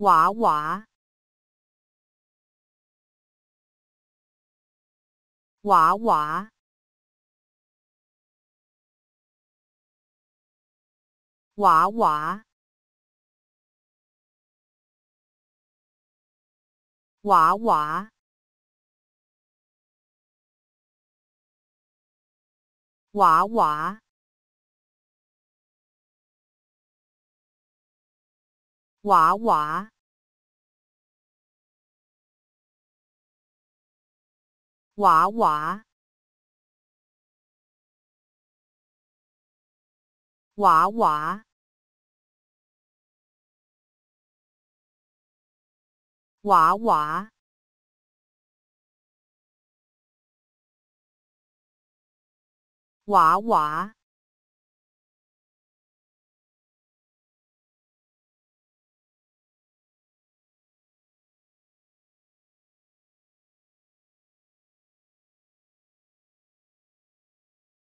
娃娃，娃娃，娃娃，娃娃，娃娃。娃娃娃娃娃娃娃娃娃娃娃